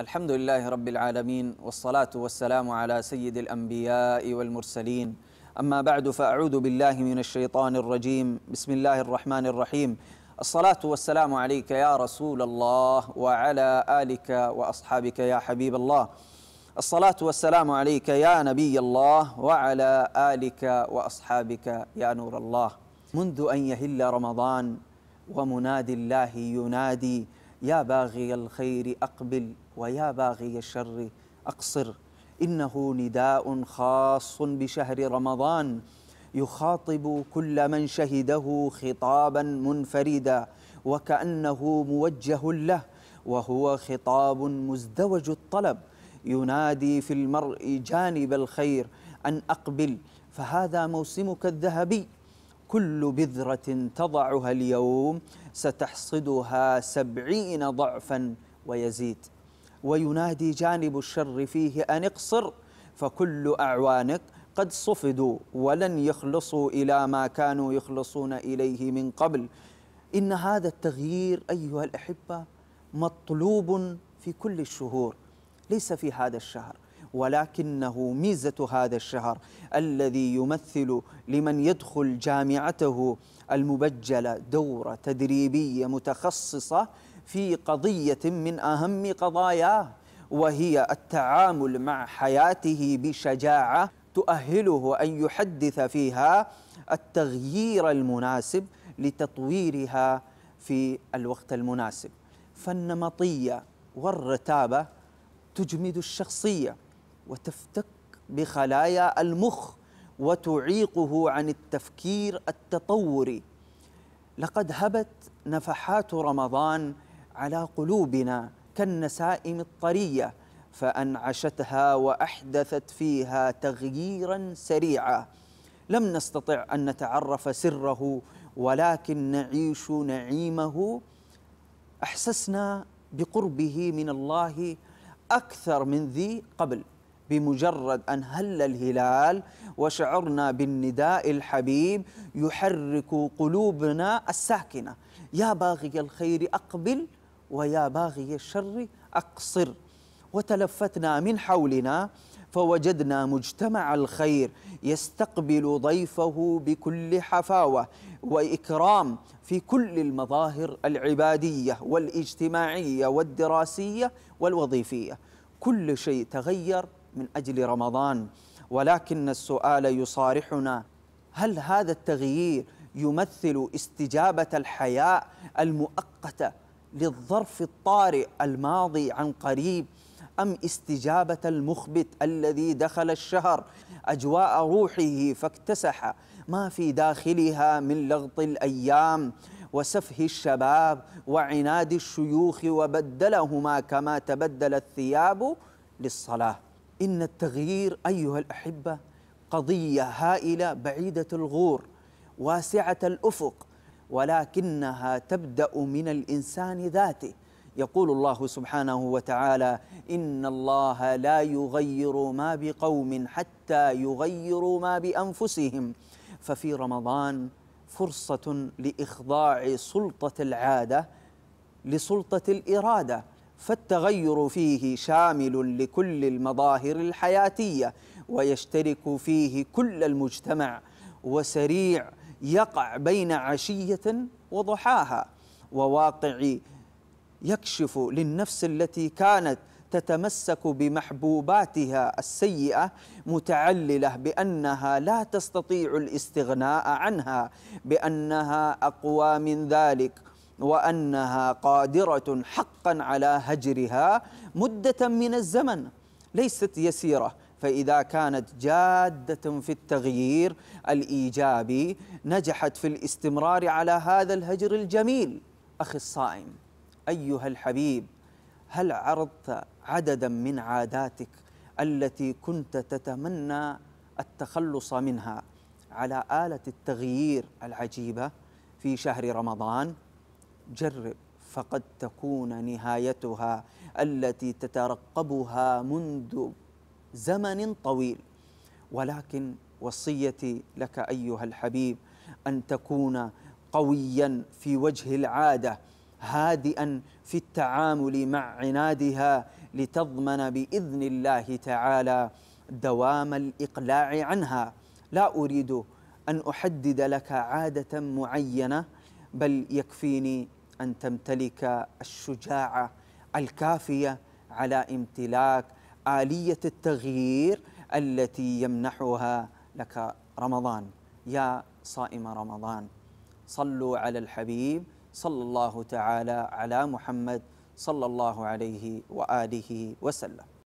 الحمد لله رب العالمين والصلاة والسلام على سيد الأنبياء والمرسلين أما بعد فأعوذ بالله من الشيطان الرجيم بسم الله الرحمن الرحيم الصلاة والسلام عليك يا رسول الله وعلى آلك وأصحابك يا حبيب الله الصلاة والسلام عليك يا نبي الله وعلى آلك وأصحابك يا نور الله منذ أن يهل رمضان ومنادي الله ينادي يا باغي الخير أقبل ويا باغي الشر أقصر إنه نداء خاص بشهر رمضان يخاطب كل من شهده خطابا منفردا وكأنه موجه له وهو خطاب مزدوج الطلب ينادي في المرء جانب الخير أن أقبل فهذا موسمك الذهبي كل بذرة تضعها اليوم ستحصدها سبعين ضعفا ويزيد وينادي جانب الشر فيه أن اقصر فكل أعوانك قد صفدوا ولن يخلصوا إلى ما كانوا يخلصون إليه من قبل إن هذا التغيير أيها الأحبة مطلوب في كل الشهور ليس في هذا الشهر ولكنه ميزة هذا الشهر الذي يمثل لمن يدخل جامعته المبجلة دورة تدريبية متخصصة في قضية من أهم قضاياه وهي التعامل مع حياته بشجاعة تؤهله أن يحدث فيها التغيير المناسب لتطويرها في الوقت المناسب فالنمطية والرتابة تجمد الشخصية وتفتك بخلايا المخ وتعيقه عن التفكير التطوري لقد هبت نفحات رمضان على قلوبنا كالنسائم الطريه فانعشتها واحدثت فيها تغييرا سريعا لم نستطع ان نتعرف سره ولكن نعيش نعيمه احسسنا بقربه من الله اكثر من ذي قبل بمجرد ان هل الهلال وشعرنا بالنداء الحبيب يحرك قلوبنا الساكنه يا باغي الخير اقبل ويا باغي الشر أقصر وتلفتنا من حولنا فوجدنا مجتمع الخير يستقبل ضيفه بكل حفاوه واكرام في كل المظاهر العباديه والاجتماعيه والدراسيه والوظيفيه كل شيء تغير من اجل رمضان ولكن السؤال يصارحنا هل هذا التغيير يمثل استجابه الحياء المؤقته للظرف الطارئ الماضي عن قريب أم استجابة المخبت الذي دخل الشهر أجواء روحه فاكتسح ما في داخلها من لغط الأيام وسفه الشباب وعناد الشيوخ وبدلهما كما تبدل الثياب للصلاة إن التغيير أيها الأحبة قضية هائلة بعيدة الغور واسعة الأفق ولكنها تبدا من الانسان ذاته يقول الله سبحانه وتعالى ان الله لا يغير ما بقوم حتى يغيروا ما بانفسهم ففي رمضان فرصه لاخضاع سلطه العاده لسلطه الاراده فالتغير فيه شامل لكل المظاهر الحياتيه ويشترك فيه كل المجتمع وسريع يقع بين عشية وضحاها وواقع يكشف للنفس التي كانت تتمسك بمحبوباتها السيئه متعلله بانها لا تستطيع الاستغناء عنها بانها اقوى من ذلك وانها قادره حقا على هجرها مده من الزمن ليست يسيره فإذا كانت جادة في التغيير الإيجابي نجحت في الاستمرار على هذا الهجر الجميل أخي الصائم أيها الحبيب هل عرضت عددا من عاداتك التي كنت تتمنى التخلص منها على آلة التغيير العجيبة في شهر رمضان جرب فقد تكون نهايتها التي تترقبها منذ زمن طويل ولكن وصيتي لك ايها الحبيب ان تكون قويا في وجه العاده هادئا في التعامل مع عنادها لتضمن باذن الله تعالى دوام الاقلاع عنها لا اريد ان احدد لك عاده معينه بل يكفيني ان تمتلك الشجاعه الكافيه على امتلاك آلية التغيير التي يمنحها لك رمضان يا صائم رمضان صلوا على الحبيب صلى الله تعالى على محمد صلى الله عليه واله وسلم